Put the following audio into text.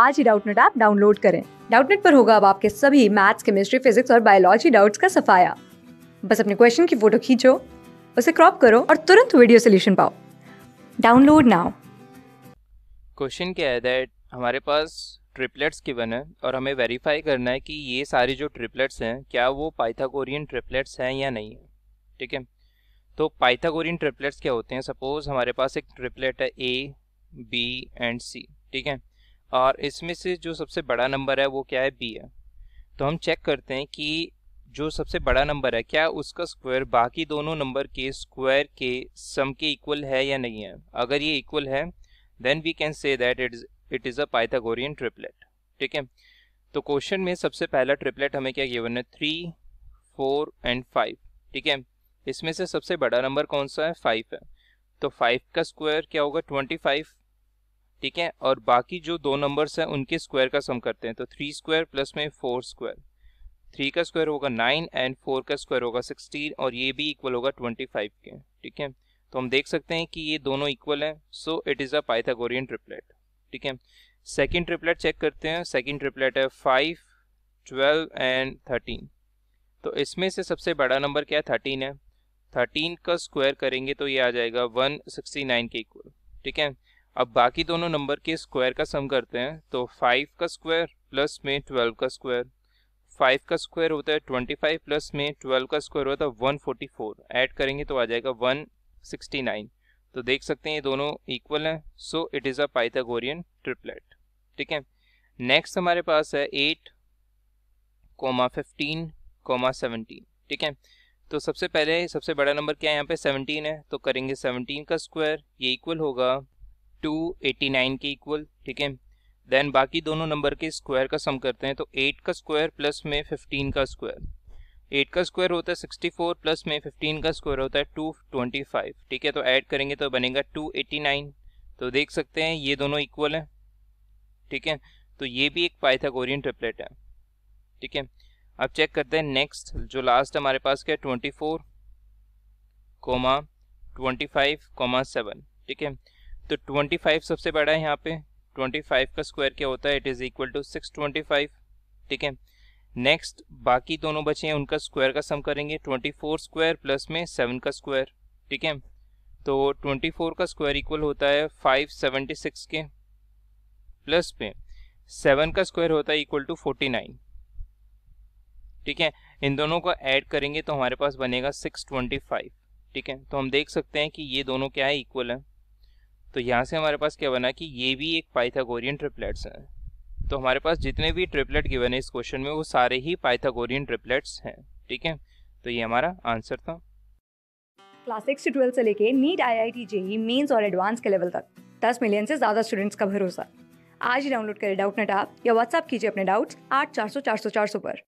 आज ही Doubtnut app download करें डाउटनेट पर होगा अब आपके सभी मैथ्स केमिस्ट्री फिजिक्स और बायोलॉजी डाउट्स का सफाया बस अपने क्वेश्चन की फोटो खींचो उसे क्रॉप करो और तुरंत वीडियो सोल्यूशन पाओ डाउनलोड नाउ क्वेश्चन क्या है दैट हमारे पास ट्रिपलेट्स गिवन है और हमें वेरीफाई करना है कि ये सारे जो ट्रिपलेट्स हैं क्या वो पाइथागोरियन ट्रिपलेट्स हैं या नहीं है ठीक है तो पाइथागोरियन ट्रिपलेट्स क्या होते हैं सपोज हमारे पास एक ट्रिपलेट है ए बी एंड सी ठीक है और इसमें से जो सबसे बड़ा नंबर है वो क्या है बी है तो हम चेक करते हैं कि जो सबसे बड़ा नंबर है क्या उसका स्क्वायर बाकी दोनों नंबर के स्क्वायर के सम के इक्वल है या नहीं है अगर ये इक्वल है then we can say that it it is a Pythagorean triplet ठीक है तो क्वेश्चन में सबसे पहला ट्रिपलेट हमें क्या गिवन है थ्री फोर एंड फाइव ठीक है इसमें से सबसे बड़ा नंबर कौन सा है फाइव है तो फाइव का स्क्वायर क्या होगा ट्वेंटी फाइव ठीक है और बाकी जो दो नंबर्स हैं उनके स्क्वायर का सम करते हैं तो थ्री स्क्वायर प्लस में फोर स्क्वायर थ्री का स्क्वायर होगा नाइन एंड फोर का स्क्वायर होगा सिक्सटीन और ये भी इक्वल होगा ट्वेंटी फाइव के ठीक है तो हम देख सकते हैं कि ये दोनों इक्वल हैं so it is a Pythagorean triplet ठीक है सेकेंड ट्रिपलेट चेक करते हैं सेकेंड ट्रिपलेट है फाइव ट्वेल्व एंड थर्टीन तो इसमें से सबसे बड़ा नंबर क्या है थर्टीन है थर्टीन का स्क्वायर करेंगे तो ये आ जाएगा वन सिक्सटी नाइन के इक्वल ठीक है अब बाकी दोनों नंबर के स्क्वायर का सम करते हैं तो फाइव का स्क्वायर प्लस में ट्वेल्व का स्क्वायर फाइव का स्क्वायर होता है ट्वेंटी फाइव प्लस में ट्वेल्व का स्क्वायर होता है वन फोर्टी फोर ऐड करेंगे तो आ जाएगा वन सिक्सटी नाइन तो देख सकते हैं ये दोनों इक्वल हैं so it is a Pythagorean triplet ठीक है नेक्स्ट हमारे पास है eight comma fifteen comma seventeen ठीक है तो सबसे पहले सबसे बड़ा नंबर क्या है यहाँ पे सेवनटीन है तो करेंगे सेवनटीन का स्क्वायर ये इक्वल होगा टू एटी नाइन के इक्वल ठीक है देन बाकी दोनों नंबर के स्क्वायर का सम करते हैं तो एट का स्क्वायर प्लस में फिफ्टीन का स्क्वायर एट का स्क्वायर होता है सिक्सटी फोर प्लस में फिफ्टीन का स्क्वायर होता है टू ट्वेंटी फाइव ठीक है तो ऐड करेंगे तो बनेगा टू एटी नाइन तो देख सकते हैं ये दोनों इक्वल हैं ठीक है तो ये भी एक पाइथागोरियन ट्रिपलेट है ठीक है अब चेक करते हैं नेक्स्ट जो लास्ट हमारे पास क्या है twenty four comma twenty five comma seven ठीक है तो 25 सबसे बड़ा है यहाँ पे 25 का स्क्वायर क्या होता है इट इज़ इक्वल टू 625 ठीक है नेक्स्ट बाकी दोनों बचे हैं उनका स्क्वायर का सम करेंगे 24 स्क्वायर प्लस में 7 का स्क्वायर ठीक है तो 24 का स्क्वायर इक्वल होता है 576 के प्लस में 7 का स्क्वायर होता है इक्वल टू 49 ठीक है इन दोनों को ऐड करेंगे तो हमारे पास बनेगा 625 ठीक है तो हम देख सकते हैं कि ये दोनों क्या है इक्वल है तो यहाँ से हमारे पास क्या बना कि ये भी एक पाइथागोरियन ट्रिपलेट्स हैं तो हमारे पास जितने भी ट्रिपलेट गिवन है इस क्वेश्चन में वो सारे ही पाइथागोरियन ट्रिपलेट्स हैं ठीक है तो ये हमारा आंसर था क्लास सिक्स से ट्वेल्थ से लेके NEET I I T JEE Mains और एडवांस के लेवल तक दस मिलियन से ज़्यादा स्टूडेंट्स का भरोसा आज ही डाउनलोड करें डाउट नेट आप या व्हाट्सअप कीजिए अपने डाउट्स आठ चार सौ चार सौ चार सौ पर